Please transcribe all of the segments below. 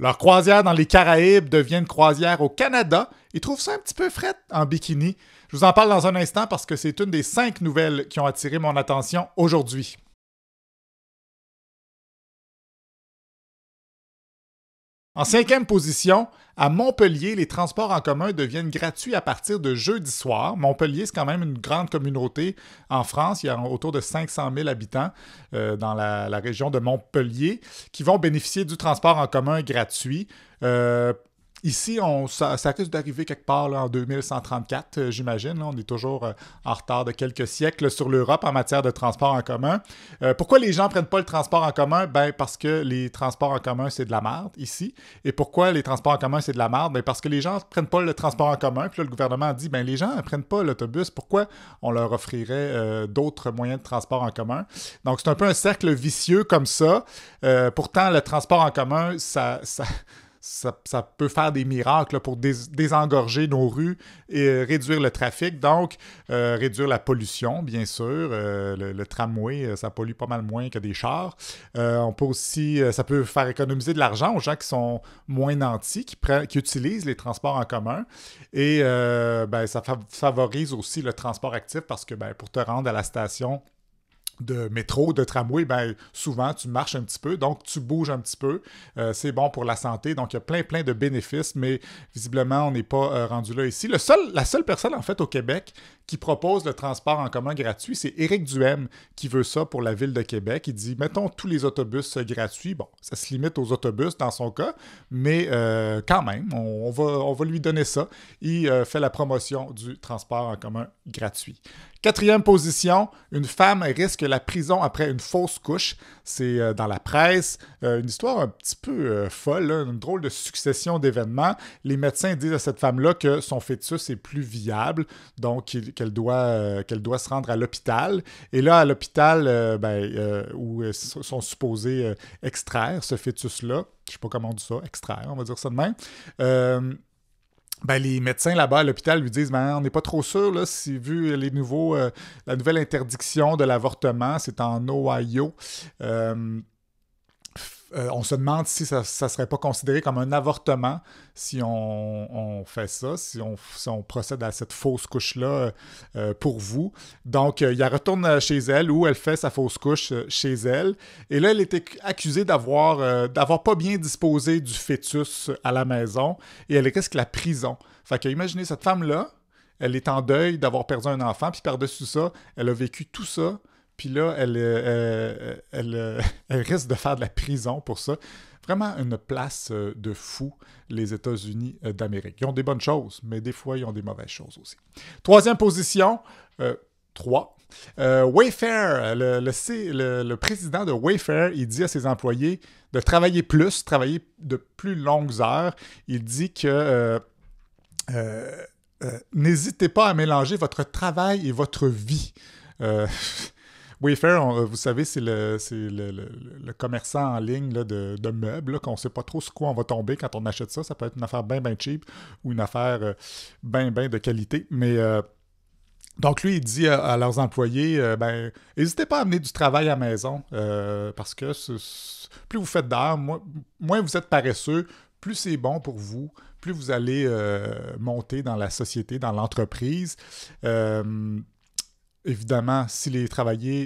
Leur croisière dans les Caraïbes devient une croisière au Canada. Ils trouvent ça un petit peu frais en bikini. Je vous en parle dans un instant parce que c'est une des cinq nouvelles qui ont attiré mon attention aujourd'hui. En cinquième position, à Montpellier, les transports en commun deviennent gratuits à partir de jeudi soir. Montpellier, c'est quand même une grande communauté en France. Il y a autour de 500 000 habitants euh, dans la, région de Montpellier qui vont bénéficier du transport en commun gratuit. Euh, Ici, on, ça, risque d'arriver quelque part en 2134, euh, j'imagine. On est toujours euh, en retard de quelques siècles sur l'Europe en matière de transport en commun. Euh, pourquoi les gens ne prennent pas le transport en commun? Ben, parce que les transports en commun, c'est de la merde ici. Et pourquoi les transports en commun, c'est de la merde? Ben, parce que les gens ne prennent pas le transport en commun. Puis le gouvernement dit, ben, les gens ne prennent pas l'autobus. Pourquoi on leur offrirait d'autres moyens de transport en commun? Donc, c'est un peu un cercle vicieux comme ça. pourtant, le transport en commun, ça ça, peut faire des miracles pour désengorger nos rues et euh, réduire le trafic, donc euh, réduire la pollution, bien sûr. Euh, le, tramway, ça pollue pas mal moins que des chars. on peut aussi, ça peut faire économiser de l'argent aux gens qui sont moins nantis, qui, utilisent les transports en commun. Et ben, ça favorise aussi le transport actif parce que ben, pour te rendre à la station, de métro, de tramway, ben, souvent tu marches un petit peu, donc tu bouges un petit peu. Euh, c'est bon pour la santé, donc il y a plein, plein de bénéfices, mais visiblement, on n'est pas euh, rendu là ici. Le seul, la seule personne, en fait, au Québec qui propose le transport en commun gratuit, c'est Éric Duhem qui veut ça pour la ville de Québec. Il dit, mettons tous les autobus euh, gratuits. Bon, ça se limite aux autobus dans son cas, mais quand même, on va lui donner ça. Il fait la promotion du transport en commun gratuit. Quatrième position, une femme risque la prison après une fausse couche. C'est euh, dans la presse, euh, une histoire un petit peu euh, folle, hein, une drôle de succession d'événements. Les médecins disent à cette femme-là que son fœtus est plus viable, donc qu'elle doit, doit se rendre à l'hôpital. Et là, à l'hôpital ben, où sont supposés extraire ce fœtus-là, je sais pas comment on dit ça, extraire, on va dire ça de même ben, les médecins là-bas à l'hôpital lui disent ben, on n'est pas trop sûr là, si vu les nouveaux euh, la nouvelle interdiction de l'avortement, c'est en Ohio. Euh, euh, on se demande si ça ne serait pas considéré comme un avortement si on, fait ça, si on, procède à cette fausse couche-là euh, euh, pour vous. Donc, il il a retourne chez elle où elle fait sa fausse couche chez elle. Et là, elle était accusée d'avoir d'avoir pas bien disposé du fœtus à la maison et elle risque la prison. Fait que imaginez cette femme-là, elle est en deuil d'avoir perdu un enfant, puis par-dessus ça, elle a vécu tout ça puis là, elle, euh, euh, euh, elle, risque de faire de la prison pour ça. Vraiment une place de fou, les États-Unis d'Amérique. Ils ont des bonnes choses, mais des fois, ils ont des mauvaises choses aussi. Troisième position, trois. Wayfair, le, le, président de Wayfair, il dit à ses employés de travailler plus, travailler de plus longues heures. Il dit que n'hésitez pas à mélanger votre travail et votre vie. Wayfair, euh, vous savez, c'est le, le, le, commerçant en ligne de, de, meubles, qu'on ne sait pas trop sur quoi on va tomber quand on achète ça. Ça peut être une affaire bien, bien cheap ou une affaire euh, bien, bien de qualité. Mais. Euh, donc, lui, il dit à, leurs employés, ben, n'hésitez pas à amener du travail à maison, parce que plus vous faites d'heures, moins, vous êtes paresseux, plus c'est bon pour vous, plus vous allez monter dans la société, dans l'entreprise évidemment, si les,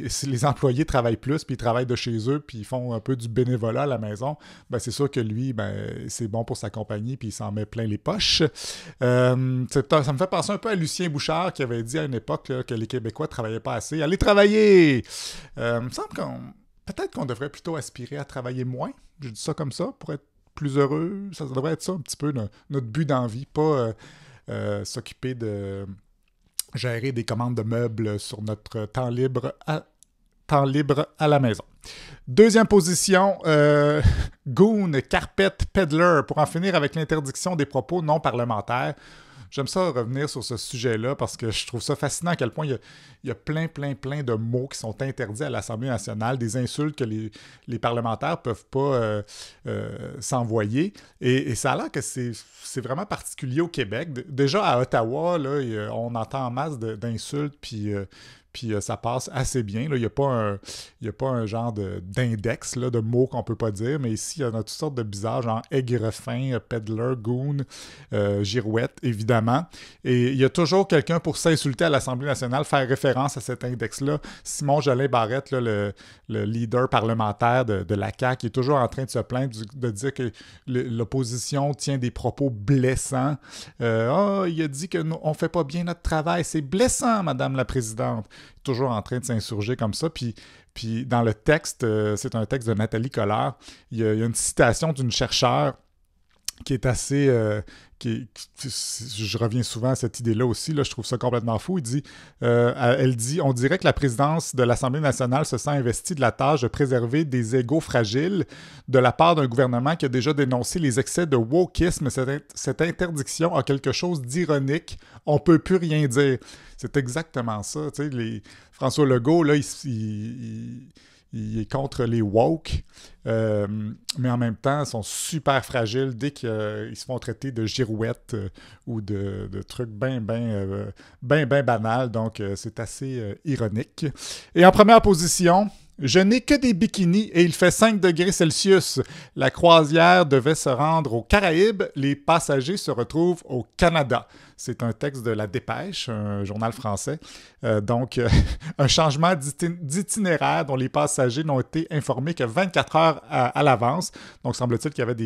si les employés travaillent plus, puis ils travaillent de chez eux, puis ils font un peu du bénévolat à la maison, ben c'est sûr que lui, ben, c'est bon pour sa compagnie, puis il s'en met plein les poches. Euh, ça me fait penser un peu à Lucien Bouchard qui avait dit à une époque que les Québécois ne travaillaient pas assez. Allez travailler! Euh, il me semble qu'on... Peut-être qu'on devrait plutôt aspirer à travailler moins. Je dis ça comme ça, pour être plus heureux. Ça, devrait être ça un petit peu notre, but d'envie, pas euh, s'occuper de gérer des commandes de meubles sur notre temps libre à temps libre à la maison. Deuxième position, euh, Goon, Carpet, Peddler, pour en finir avec l'interdiction des propos non parlementaires. J'aime ça revenir sur ce sujet-là parce que je trouve ça fascinant à quel point il y, a, plein, plein, plein de mots qui sont interdits à l'Assemblée nationale, des insultes que les, parlementaires ne peuvent pas euh, euh, s'envoyer. Et, ça a l'air que c'est vraiment particulier au Québec. Déjà à Ottawa, on entend en masse d'insultes, puis, euh, puis euh, ça passe assez bien. Il n'y a, pas un, pas un genre d'index de, de, mots qu'on ne peut pas dire, mais ici, il y en a toutes sortes de bizarres, genre aigrefin, euh, peddler, goon, euh, girouette, évidemment. Et il y a toujours quelqu'un pour s'insulter à l'Assemblée nationale, faire référence à cet index-là. Simon Jolin Barrette, le, leader parlementaire de, de, la CAQ, est toujours en train de se plaindre, de dire que l'opposition tient des propos blessants. Ah, il a dit qu'on ne fait pas bien notre travail. C'est blessant, Madame la Présidente toujours en train de s'insurger comme ça. Puis, dans le texte, euh, c'est un texte de Nathalie Collard, il y a, il y a une citation d'une chercheure qui est assez. Euh, qui, je reviens souvent à cette idée-là aussi, là, je trouve ça complètement fou. Il dit, euh, elle dit On dirait que la présidence de l'Assemblée nationale se sent investie de la tâche de préserver des égaux fragiles de la part d'un gouvernement qui a déjà dénoncé les excès de wokisme. Cette, cette interdiction a quelque chose d'ironique. On ne peut plus rien dire. C'est exactement ça. Les, François Legault, là, il il est contre les woke, euh, mais en même temps, ils sont super fragiles dès qu'ils euh, se font traiter de girouettes euh, ou de, trucs bien, bien, ben, ben banals. Donc, c'est assez ironique. Et en première position, je n'ai que des bikinis et il fait 5 degrés Celsius. La croisière devait se rendre aux Caraïbes. Les passagers se retrouvent au Canada. C'est un texte de La Dépêche, un journal français. Euh, donc, euh, un changement d'itinéraire dont les passagers n'ont été informés que 24 heures à, l'avance. Donc, semble-t-il qu'il y avait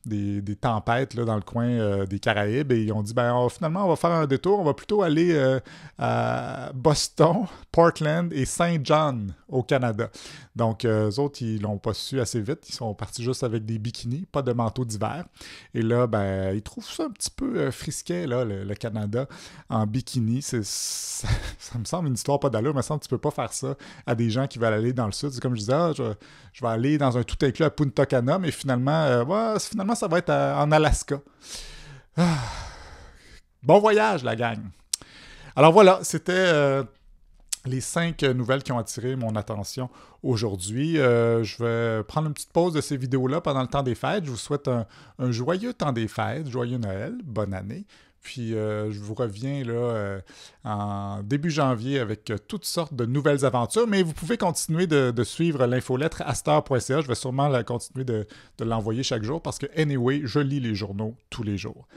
des, tempêtes dans le coin euh, des Caraïbes et ils ont dit ben, oh, finalement, on va faire un détour, on va plutôt aller à Boston, Portland et Saint John au Canada. Donc, eux autres, ils l'ont pas su assez vite. Ils sont partis juste avec des bikinis, pas de manteau d'hiver. Et là, ben, ils trouvent ça un petit peu frisquet, là, le, le Canada en bikini. Ça, me semble une histoire pas d'allure. Il me semble que tu peux pas faire ça à des gens qui veulent aller dans le sud. comme je disais, ah, je, vais aller dans un tout inclus à Punta Cana, mais finalement, euh, finalement ça va être euh, en Alaska. Ah. Bon voyage, la gang! Alors voilà, c'était... Euh, les cinq nouvelles qui ont attiré mon attention aujourd'hui. je vais prendre une petite pause de ces vidéos-là pendant le temps des fêtes. Je vous souhaite un joyeux temps des fêtes, joyeux Noël, bonne année. Puis euh, je vous reviens là, euh, en début janvier avec euh, toutes sortes de nouvelles aventures, mais vous pouvez continuer de, suivre l'infolettre astar.ca. Je vais sûrement continuer de, de l'envoyer chaque jour parce que, anyway, je lis les journaux tous les jours.